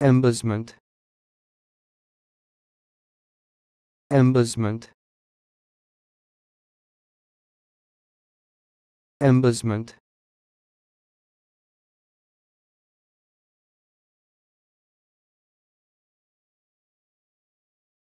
embezzlement embezzlement embezzlement